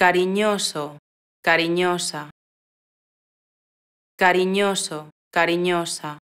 cariñoso, cariñosa, cariñoso, cariñosa.